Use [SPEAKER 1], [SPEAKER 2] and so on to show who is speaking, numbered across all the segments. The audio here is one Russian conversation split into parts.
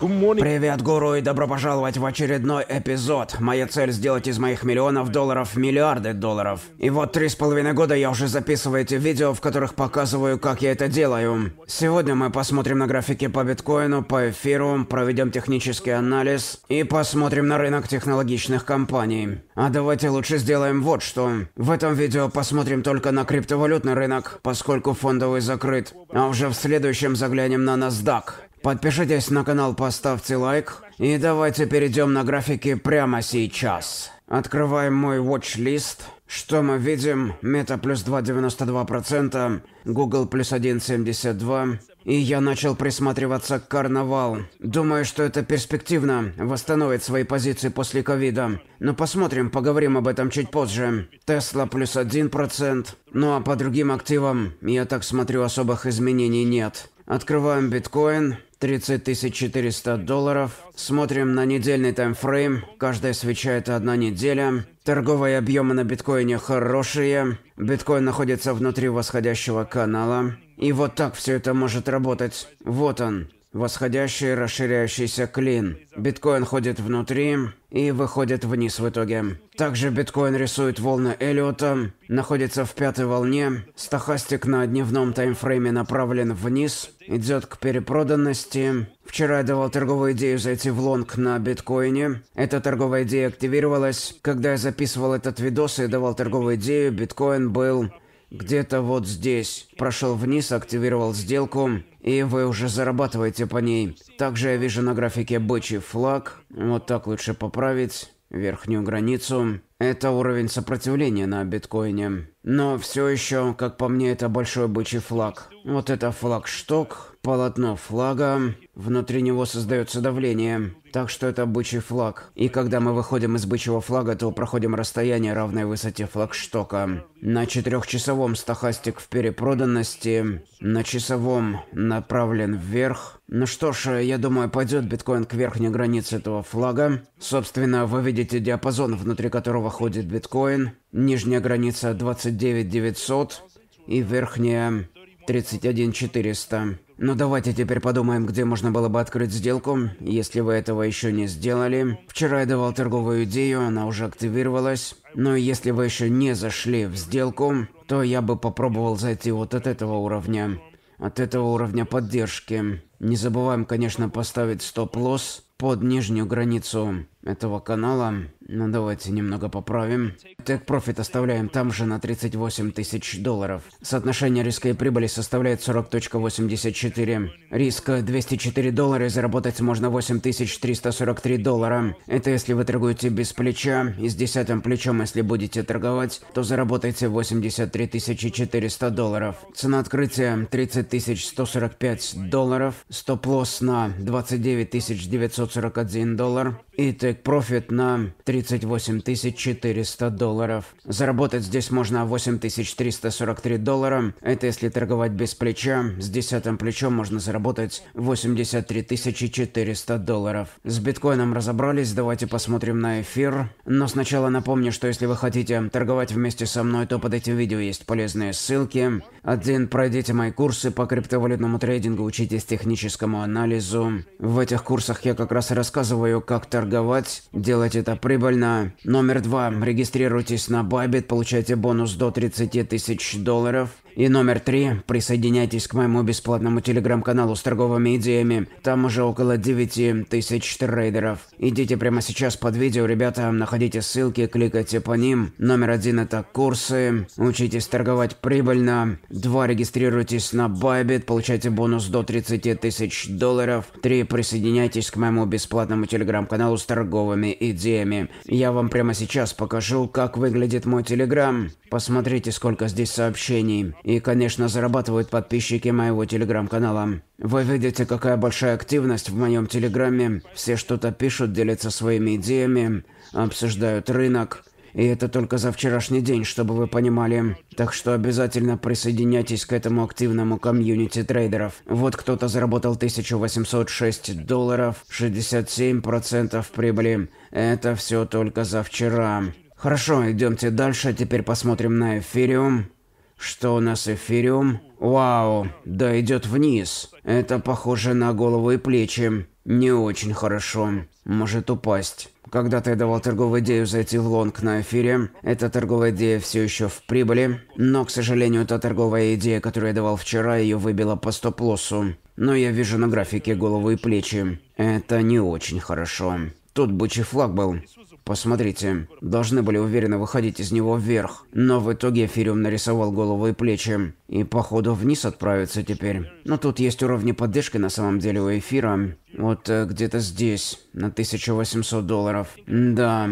[SPEAKER 1] Привет, гуру, и добро пожаловать в очередной эпизод. Моя цель сделать из моих миллионов долларов миллиарды долларов. И вот три с половиной года я уже записываю эти видео, в которых показываю, как я это делаю. Сегодня мы посмотрим на графики по биткоину, по эфиру, проведем технический анализ и посмотрим на рынок технологичных компаний. А давайте лучше сделаем вот что. В этом видео посмотрим только на криптовалютный рынок, поскольку фондовый закрыт. А уже в следующем заглянем на NASDAQ. Подпишитесь на канал, поставьте лайк. И давайте перейдем на графики прямо сейчас. Открываем мой watchlist. Что мы видим? Мета плюс 2,92%, Google плюс 1,72%. И я начал присматриваться к карнавал. Думаю, что это перспективно, восстановить свои позиции после ковида. Но посмотрим, поговорим об этом чуть позже. Tesla плюс 1%. Ну а по другим активам, я так смотрю, особых изменений нет. Открываем биткоин. 30 400 долларов. Смотрим на недельный таймфрейм. Каждая свеча – это одна неделя. Торговые объемы на биткоине хорошие. Биткоин находится внутри восходящего канала. И вот так все это может работать. Вот он, Восходящий расширяющийся клин. Биткоин ходит внутри и выходит вниз в итоге. Также биткоин рисует волны Эллиота, находится в пятой волне, стахастик на дневном таймфрейме направлен вниз, идет к перепроданности. Вчера я давал торговую идею зайти в лонг на биткоине. Эта торговая идея активировалась. Когда я записывал этот видос и давал торговую идею, биткоин был где-то вот здесь. Прошел вниз, активировал сделку, и вы уже зарабатываете по ней. Также я вижу на графике бычий флаг. Вот так лучше поправить верхнюю границу. Это уровень сопротивления на биткоине. Но все еще, как по мне, это большой бычий флаг. Вот это флагшток, полотно флага, внутри него создается давление. Так что это бычий флаг. И когда мы выходим из бычьего флага, то проходим расстояние равное высоте флагштока. На четырехчасовом стахастик в перепроданности, на часовом направлен вверх. Ну что ж, я думаю, пойдет биткоин к верхней границе этого флага. Собственно, вы видите диапазон, внутри которого выходит биткоин, нижняя граница 29 900 и верхняя 31 400. Но давайте теперь подумаем, где можно было бы открыть сделку, если вы этого еще не сделали. Вчера я давал торговую идею, она уже активировалась. Но если вы еще не зашли в сделку, то я бы попробовал зайти вот от этого уровня. От этого уровня поддержки. Не забываем, конечно, поставить стоп-лосс под нижнюю границу этого канала. но ну, давайте немного поправим. Тек профит оставляем там же на 38 тысяч долларов. Соотношение риска и прибыли составляет 40.84. Риска 204 доллара заработать можно 8343 доллара. Это если вы торгуете без плеча и с десятым плечом, если будете торговать, то заработаете 83 400 долларов. Цена открытия 30 145 долларов. Стоп-лосс на 29 941 доллар и тек профит на 38 400 долларов. Заработать здесь можно 8343 доллара. Это если торговать без плеча. С десятым плечом можно заработать 83 400 долларов. С биткоином разобрались, давайте посмотрим на эфир. Но сначала напомню, что если вы хотите торговать вместе со мной, то под этим видео есть полезные ссылки. Один, пройдите мои курсы по криптовалютному трейдингу, учитесь техническому анализу. В этих курсах я как раз рассказываю, как торговать торговать, делать это прибыльно. Номер два. Регистрируйтесь на Bybit, получайте бонус до 30 тысяч долларов. И номер три, присоединяйтесь к моему бесплатному телеграм-каналу с торговыми идеями. Там уже около 9 тысяч трейдеров. Идите прямо сейчас под видео, ребята, находите ссылки, кликайте по ним. Номер один это курсы. Учитесь торговать прибыльно. Два, регистрируйтесь на Bybit, получайте бонус до 30 тысяч долларов. Три, присоединяйтесь к моему бесплатному телеграм-каналу с торговыми идеями. Я вам прямо сейчас покажу, как выглядит мой телеграм. Посмотрите, сколько здесь сообщений. И, конечно, зарабатывают подписчики моего телеграм-канала. Вы видите, какая большая активность в моем телеграме. Все что-то пишут, делятся своими идеями, обсуждают рынок. И это только за вчерашний день, чтобы вы понимали. Так что обязательно присоединяйтесь к этому активному комьюнити трейдеров. Вот кто-то заработал 1806 долларов, 67% прибыли. Это все только за вчера. Хорошо, идемте дальше. Теперь посмотрим на эфириум. Что у нас эфириум? Вау, да идет вниз. Это похоже на голову и плечи. Не очень хорошо. Может упасть. когда ты давал торговую идею зайти в лонг на эфире. Эта торговая идея все еще в прибыли. Но, к сожалению, та торговая идея, которую я давал вчера, ее выбила по стоп-лоссу. Но я вижу на графике голову и плечи. Это не очень хорошо. Тут бычий флаг был. Посмотрите, должны были уверенно выходить из него вверх, но в итоге Эфириум нарисовал голову и плечи, и походу вниз отправится теперь. Но тут есть уровни поддержки на самом деле у Эфира, вот э, где-то здесь, на 1800 долларов. Да,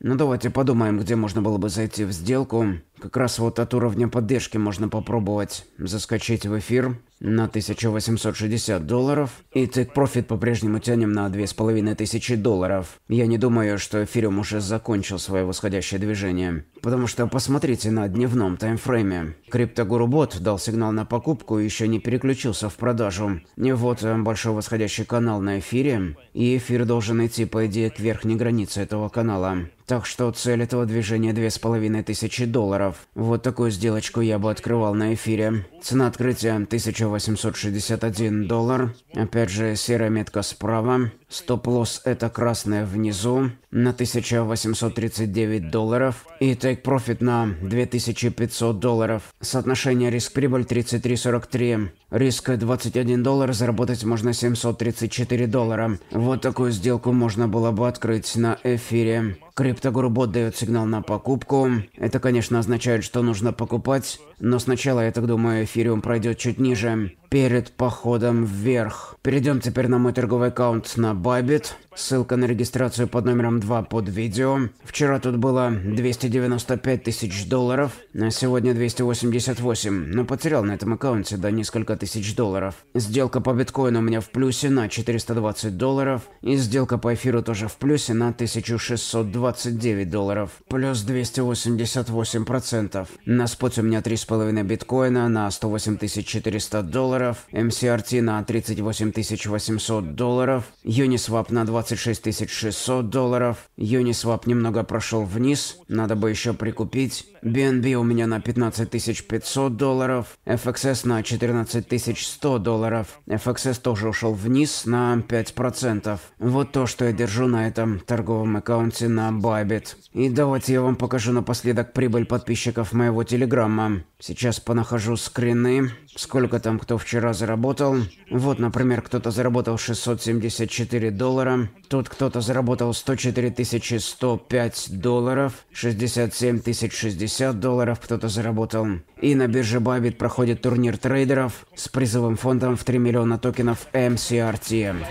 [SPEAKER 1] ну давайте подумаем, где можно было бы зайти в сделку. Как раз вот от уровня поддержки можно попробовать заскочить в эфир на 1860 долларов. И тек профит по-прежнему тянем на 2500 долларов. Я не думаю, что эфириум уже закончил свое восходящее движение. Потому что посмотрите на дневном таймфрейме. Криптогурубот дал сигнал на покупку и еще не переключился в продажу. И вот э, большой восходящий канал на эфире. И эфир должен идти, по идее, к верхней границе этого канала. Так что цель этого движения 2500 долларов долларов. Вот такую сделочку я бы открывал на эфире. Цена открытия 1861 доллар. Опять же, серая метка справа. Стоп-лосс это красная внизу на 1839 долларов. И take profit на 2500 долларов. Соотношение риск-прибыль 33-43. Риск 21 доллар, заработать можно 734 доллара. Вот такую сделку можно было бы открыть на эфире. Криптогурбот дает сигнал на покупку. Это, конечно, означает, что нужно покупать, но сначала, я так думаю, эфириум пройдет чуть ниже перед походом вверх. Перейдем теперь на мой торговый аккаунт на Бабит. Ссылка на регистрацию под номером 2 под видео. Вчера тут было 295 тысяч долларов, а сегодня 288, но потерял на этом аккаунте до несколько тысяч долларов. Сделка по биткоину у меня в плюсе на 420 долларов, и сделка по эфиру тоже в плюсе на 1629 долларов, плюс 288%. На споте у меня 3,5 биткоина на 108 400 долларов, долларов, MCRT на 38 800 долларов, Uniswap на 26 600 долларов, Uniswap немного прошел вниз, надо бы еще прикупить, BNB у меня на 15 500 долларов, FXS на 14 100 долларов, FXS тоже ушел вниз на 5%. Вот то, что я держу на этом торговом аккаунте на Bybit. И давайте я вам покажу напоследок прибыль подписчиков моего телеграмма. Сейчас понахожу скрины, сколько там кто вчера вчера заработал. Вот, например, кто-то заработал 674 доллара, тут кто-то заработал 104 105 долларов, 67 060 долларов кто-то заработал. И на бирже Bybit проходит турнир трейдеров с призовым фондом в 3 миллиона токенов MCRT. MCRT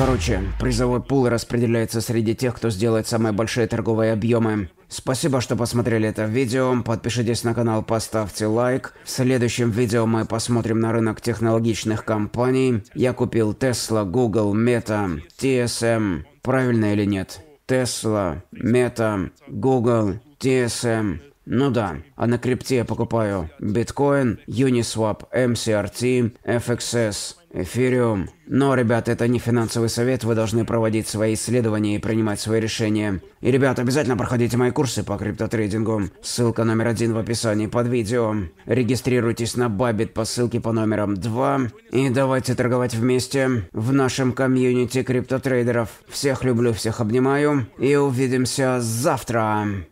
[SPEAKER 1] Короче, призовой пул распределяется среди тех, кто сделает самые большие торговые объемы. Спасибо, что посмотрели это видео. Подпишитесь на канал, поставьте лайк. В следующем видео мы посмотрим на рынок технологичных компаний. Я купил Tesla, Google, Meta, TSM. Правильно или нет? Tesla, Meta, Google, TSM. Ну да, а на крипте я покупаю биткоин, Uniswap, MCRT, FXS, Эфириум. Но, ребят, это не финансовый совет, вы должны проводить свои исследования и принимать свои решения. И, ребят, обязательно проходите мои курсы по криптотрейдингу. Ссылка номер один в описании под видео. Регистрируйтесь на Бабит по ссылке по номерам 2. И давайте торговать вместе в нашем комьюнити криптотрейдеров. Всех люблю, всех обнимаю. И увидимся завтра.